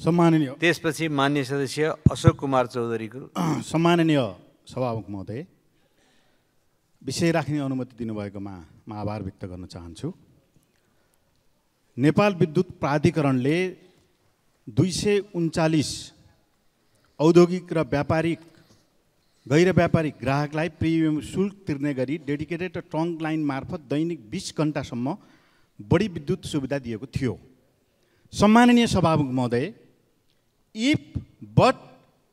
सम्माननीय त्यसपछि मान्य सदस्य अशोक कुमार चौधरीको सम्माननीय सभामुख महोदय विषय राख्ने अनुमति दिनुभएकोमा म आभार व्यक्त गर्न चाहन्छु नेपाल विद्युत प्राधिकरणले दुई सय उन्चालिस औद्योगिक र व्यापारिक गैर व्यापारिक ग्राहकलाई प्रिमियम शुल्क तिर्ने गरी डेडिकेटेड ट्रङ्क लाइन मार्फत दैनिक बिस घन्टासम्म बढी विद्युत सुविधा दिएको थियो सम्माननीय सभामुख महोदय इफ बट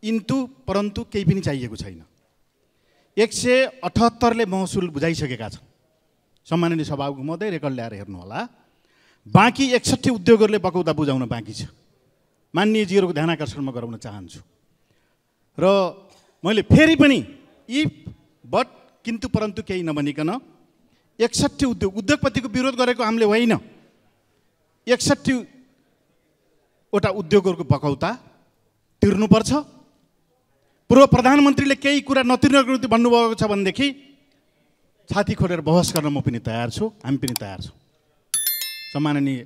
इन्टु परन्तु केही पनि चाहिएको छैन एक सय अठहत्तरले महसुल बुझाइसकेका छन् सम्माननीय सभाको मात्रै रेकर्ड ल्याएर हेर्नुहोला बाँकी एकसट्ठी उद्योगहरूले बकौता बुझाउन बाँकी छ मान्यजीहरूको ध्यान आकर्षणमा गराउन चाहन्छु र मैले फेरि पनि इफ बट किन्तु परन्तु केही नभनिकन एकसट्ठी उद्योग उद्योगपतिको विरोध गरेको हामीले होइन एकसट्ठीवटा उद्योगहरूको बकौता तिर्नुपर्छ पूर्व प्रधानमन्त्रीले केही कुरा नतिर्नको निम्ति भन्नुभएको छ भनेदेखि छाती खोलेर बहस गर्न म पनि तयार छु हामी पनि तयार छौँ सम्माननीय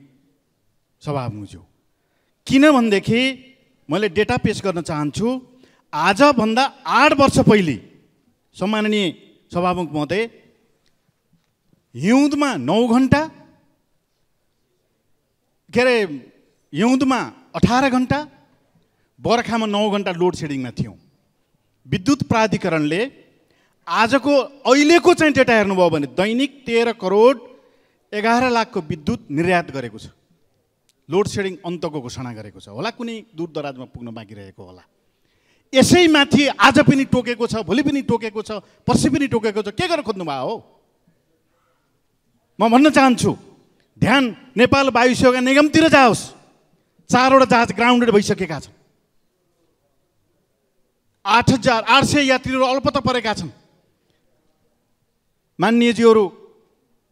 सभामुज्यू किनभनेदेखि मैले डेटा पेस गर्न चाहन्छु आजभन्दा आठ वर्ष पहिले सम्माननीय सभामुख महोदय हिउँदमा नौ घन्टा के अरे हिउँदमा अठार घन्टा बर्खामा नौ घन्टा लोड सेडिङमा थियौँ विद्युत प्राधिकरणले आजको अहिलेको चाहिँ डेटा हेर्नुभयो भने दैनिक तेह्र करोड एघार लाखको विद्युत निर्यात गरेको छ लोड सेडिङ अन्तको घोषणा गरेको छ होला कुनै दूर दराजमा पुग्न बाँकी रहेको होला यसैमाथि आज पनि टोकेको छ भोलि पनि टोकेको छ पर्सि पनि टोकेको छ के गरेर खोज्नुभयो हो म भन्न चाहन्छु ध्यान नेपाल वायु सेवा निगमतिर जाओस् चारवटा जहाज ग्राउन्डेड भइसकेका छन् आठ हजार आठ सय यात्रीहरू अल्पत परेका छन् मान्यजीहरू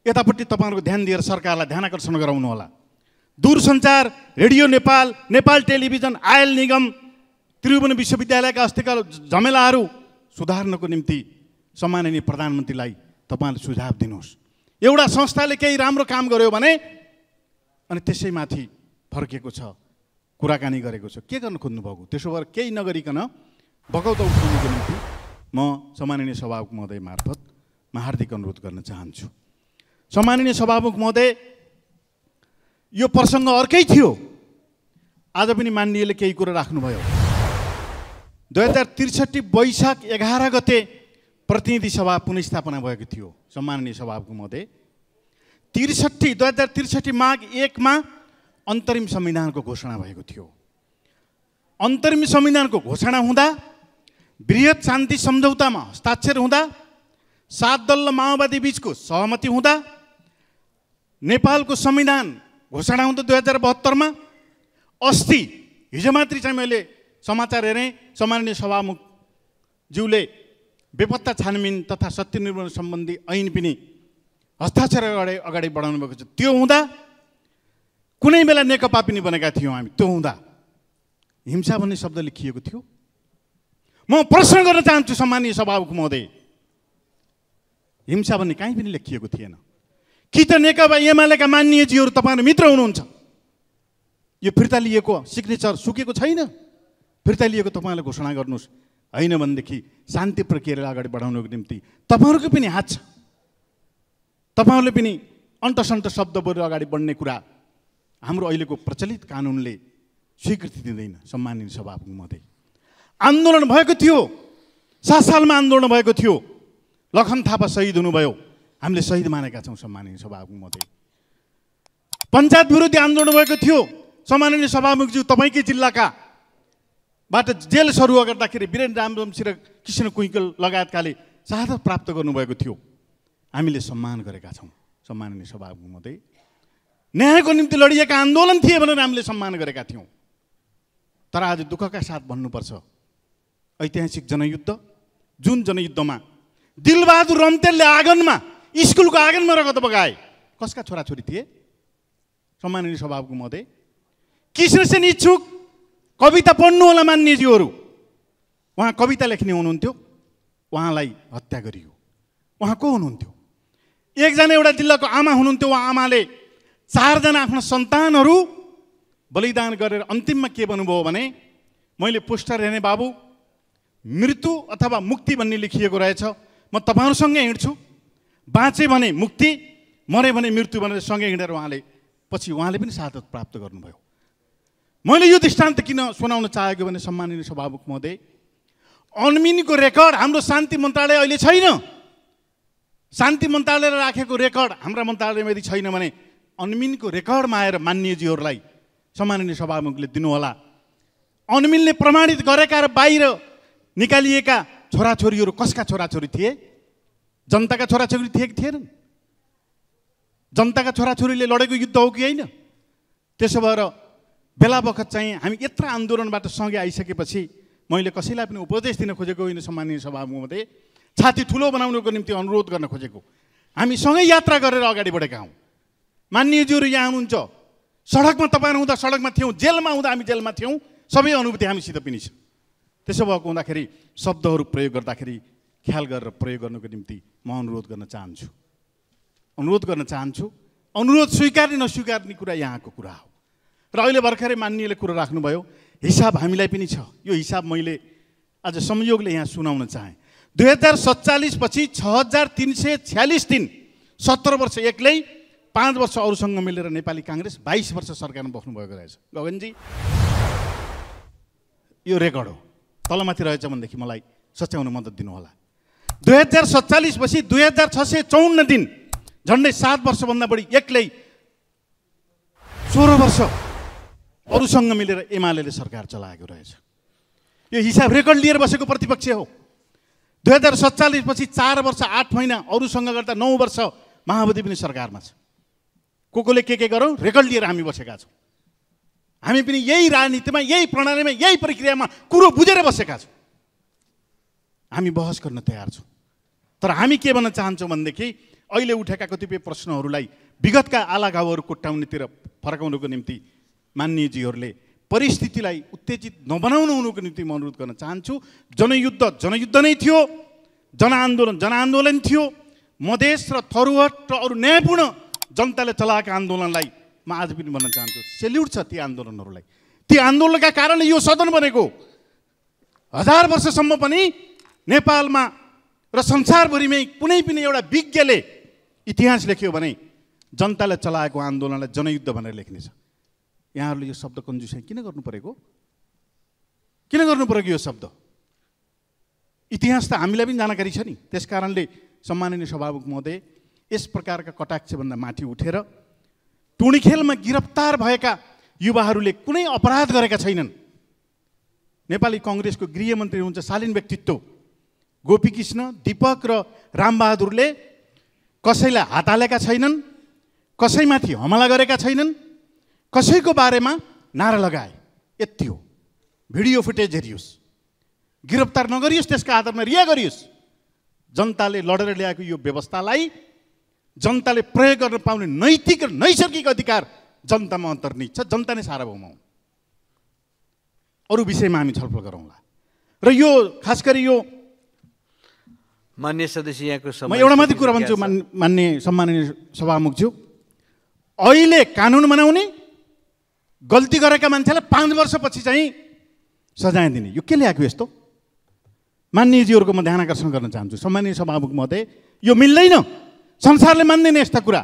यतापट्टि तपाईँहरूको ध्यान दिएर सरकारलाई ध्यान आकर्षण गराउनुहोला दूरसञ्चार radio Nepal Nepal television oil निगम त्रिभुवन विश्वविद्यालयका अस्तिका झमेलाहरू सुधार्नको निम्ति सम्माननीय प्रधानमन्त्रीलाई तपाईँले सुझाव दिनुहोस् एउटा संस्थाले केही राम्रो काम गर्यो भने अनि त्यसैमाथि फर्किएको छ कुराकानी गरेको छ के गर्नु खोज्नुभएको त्यसो भएर केही नगरिकन बकौत उठाउनुको निम्ति म सम्माननीय सभामुख महोदय मार्फत म हार्दिक अनुरोध गर्न चाहन्छु सम्माननीय सभामुख महोदय यो प्रसङ्ग अर्कै थियो आज पनि माननीयले केही कुरो राख्नुभयो दुई हजार त्रिसठी वैशाख एघार गते प्रतिनिधि सभा पुनस्थापना भएको थियो सम्माननीय सभाको महोदय त्रिसठी दुई हजार त्रिसठी माघ एकमा अन्तरिम संविधानको घोषणा भएको थियो अन्तरिम संविधानको घोषणा हुँदा वृहत शान्ति सम्झौतामा हस्ताक्षर हुँदा सात दल र माओवादी बिचको सहमति हुँदा नेपालको संविधान घोषणा हुँदा दुई हजार बहत्तरमा अस्ति हिजो मात्रै चाहिँ मैले समाचार हेरेँ सामान्य सभामुखज्यूले बेपत्ता छानबिन तथा सत्य निर्माण सम्बन्धी ऐन पनि हस्ताक्षर अगाडि अगाडि बढाउनु भएको छ त्यो हुँदा कुनै बेला नेकपा पनि बनेका थियौँ हामी त्यो हुँदा हिंसा भन्ने शब्द लेखिएको थियो म प्रश्न गर्न चाहन्छु सम्मानीय सभामुख महोदय हिंसा भन्ने कहीँ पनि लेखिएको थिएन कि त नेकपा एमालेका मान्यजीहरू तपाईँहरू मित्र हुनुहुन्छ यो फिर्ता लिएको सिग्नेचर सुकेको छैन फिर्ता लिएको तपाईँहरूले घोषणा गर्नुहोस् होइन भनेदेखि शान्ति प्रक्रियालाई अगाडि बढाउनको निम्ति तपाईँहरूको पनि हात छ तपाईँहरूले पनि अन्तसन्त शब्द बोलेर अगाडि बढ्ने कुरा हाम्रो अहिलेको प्रचलित कानुनले स्वीकृति दिँदैन सम्मानित सभामुख महोदय आन्दोलन भएको थियो सात सालमा आन्दोलन भएको थियो लखन थापा सहिद हुनुभयो हामीले सहिद मानेका छौँ सम्माननीय सभामुख मध्ये पञ्चायत विरोधी आन्दोलन भएको थियो सम्माननीय सभामुखज्यू तपाईँकै जिल्लाका बाट जेल सरु गर्दाखेरि वीरेन्द्र रामजमसिर कृष्ण कुइकल लगायतकाले चाहत प्राप्त गर्नुभएको थियो हामीले सम्मान गरेका छौँ सम्माननीय सभामुख मध्ये न्यायको निम्ति लडिएका आन्दोलन थिए भनेर हामीले सम्मान गरेका थियौँ तर आज दुःखका साथ भन्नुपर्छ ऐतिहासिक जनयुद्ध जुन जनयुद्धमा दिलबहादुर रम्तेलले आँगनमा स्कुलको आँगनमा रगत बगाए कसका छोराछोरी थिए सम्माननीय स्वभावको मध्ये कृष्णसेन इच्छुक कविता पढ्नु होला मान्यज्यूहरू उहाँ कविता लेख्ने हुनुहुन्थ्यो उहाँलाई हत्या गरियो उहाँ को हुनुहुन्थ्यो एकजना एउटा जिल्लाको आमा हुनुहुन्थ्यो उहाँ आमाले चारजना आफ्ना सन्तानहरू बलिदान गरेर अन्तिममा के भन्नुभयो भने मैले पोस्टर हेर्ने बाबु मृत्यु अथवा मुक्ति भन्ने लेखिएको रहेछ म तपाईँहरूसँगै हिँड्छु बाँचेँ भने मुक्ति मरेँ भने मृत्यु भनेर सँगै हिँडेर उहाँले पछि उहाँले पनि साधत प्राप्त गर्नुभयो मैले यो दृष्टान्त किन सुनाउन चाहेको भने सम्माननीय सभामुख महोदय अनमिनको रेकर्ड हाम्रो शान्ति मन्त्रालय अहिले छैन शान्ति मन्त्रालयले राखेको रेकर्ड हाम्रा मन्त्रालयमा यदि छैन भने अनमिनको रेकर्डमा आएर मान्यजीहरूलाई सम्माननीय सभामुखले दिनुहोला अनमिनले प्रमाणित गरेका र बाहिर निकालिएका छोराछोरीहरू कसका छोराछोरी थिए जनताका छोराछोरी थिए कि थिएनन् जनताका छोराछोरीले लडेको युद्ध हो कि होइन त्यसो भएर बेला बखत चाहिँ हामी यत्र आन्दोलनबाट सँगै आइसकेपछि मैले कसैलाई पनि उपदेश दिन खोजेको होइन सम्मानीय सभामुमध्ये छाती ठुलो बनाउनुको निम्ति अनुरोध गर्न खोजेको हामी सँगै यात्रा गरेर अगाडि बढेका हौँ मान्यज्यूहरू यहाँ हुनुहुन्छ सडकमा तपाईँहरू हुँदा सडकमा थियौँ जेलमा हुँदा हामी जेलमा थियौँ सबै अनुभूति हामीसित पनि छ त्यसो भएको हुँदाखेरि शब्दहरू प्रयोग गर्दाखेरि ख्याल गरेर प्रयोग गर्नुको निम्ति म अनुरोध गर्न चाहन्छु अनुरोध गर्न चाहन्छु अनुरोध स्वीकार्ने नस्वीकार्ने कुरा यहाँको कुरा हो र अहिले भर्खरै मान्यले कुरा राख्नुभयो हिसाब हामीलाई पनि छ यो हिसाब मैले आज संयोगले यहाँ सुनाउन चाहेँ दुई हजार सत्तालिसपछि छ हजार तिन सय छ्यालिस दिन सत्र वर्ष एक्लै पाँच वर्ष अरूसँग मिलेर नेपाली काङ्ग्रेस बाइस वर्ष सरकारमा बस्नुभएको रहेछ गगनजी यो रेकर्ड हो तलमाथि रहेछ भनेदेखि मलाई सच्याउन मद्दत दिनुहोला दुई हजार सत्तालिसपछि दुई हजार छ सय चौन्न दिन झन्डै सात वर्षभन्दा बढी एक्लै सोह्र वर्ष अरूसँग मिलेर एमाले सरकार चलाएको रहेछ यो हिसाब रेकर्ड लिएर बसेको प्रतिपक्ष हो दुई हजार सत्तालिसपछि चार वर्ष आठ महिना अरूसँग गर्दा नौ वर्ष माओवादी पनि सरकारमा छ को कोले के के गरौँ रेकर्ड लिएर हामी बसेका छौँ हामी पनि यही राजनीतिमा यही प्रणालीमा यही प्रक्रियामा कुरो बुझेर बसेका छौँ हामी बहस गर्न तयार छौँ तर हामी के भन्न चाहन्छौँ भनेदेखि अहिले उठेका कतिपय प्रश्नहरूलाई विगतका आलागाउँहरू कोट्याउनेतिर फर्काउनुको निम्ति मान्यजीहरूले परिस्थितिलाई उत्तेजित नबनाउनु हुनुको निम्ति म अनुरोध गर्न चाहन्छु जनयुद्ध जनयुद्ध नै थियो जनआन्दोलन जनआन्दोलन थियो मधेस र थरुहट र अरू न्यायपूर्ण जनताले चलाएका आन्दोलनलाई म आज पनि भन्न चाहन्छु सेल्युट छ ती आन्दोलनहरूलाई ती आन्दोलनका कारण यो सदन बनेको हजार वर्षसम्म पनि नेपालमा र संसारभरिमै कुनै पनि एउटा विज्ञले इतिहास लेख्यो भने जनताले चलाएको आन्दोलनलाई जनयुद्ध भनेर लेख्नेछ यहाँहरूले यो शब्द कन्जुसन किन गर्नु परेको किन गर्नु परेको यो शब्द इतिहास त हामीलाई पनि जानकारी छ नि त्यस कारणले सम्माननीय सभामुख महोदय यस प्रकारका कटाक्षभन्दा माथि उठेर खेलमा गिरफ्तार भएका युवाहरूले कुनै अपराध गरेका छैनन् नेपाली कङ्ग्रेसको गृहमन्त्री हुन्छ शालीन व्यक्तित्व गोपीकृष्ण दिपक र रामबहादुरले कसैलाई हात हालेका छैनन् कसैमाथि हमला गरेका छैनन् कसैको बारेमा नारा लगाए यति हो भिडियो फुटेज हेरियोस् गिरफ्तार नगरियोस् त्यसका आधारमा रिया गरियोस् जनताले लडेर ल्याएको यो व्यवस्थालाई जनताले प्रयोग गर्न पाउने नैतिक नैसर्गिक अधिकार जनतामा अन्तर्निहित छ जनता नै सार्वभौम अरू विषयमा हामी छलफल गरौँला र यो खास गरी यो मान्य सदस्य यहाँको म एउटा मात्रै कुरा भन्छु मान् मान्य सम्माननीय सभामुखज्यू अहिले कानुन बनाउने गल्ती गरेका मान्छेलाई पाँच वर्षपछि चाहिँ सजाय दिने यो के ल्याएको यस्तो मान्यजीहरूको म ध्यान आकर्षण गर्न चाहन्छु सम्माननीय सभामुख महोदय यो मिल्दैन संसारले मान्दैन यस्ता कुरा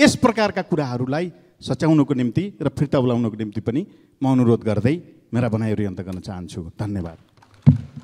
यस प्रकारका कुराहरूलाई सच्याउनुको निम्ति र फिर्ता बोलाउनुको निम्ति पनि म अनुरोध गर्दै मेरा बनाइहरू अन्त गर्न चाहन्छु धन्यवाद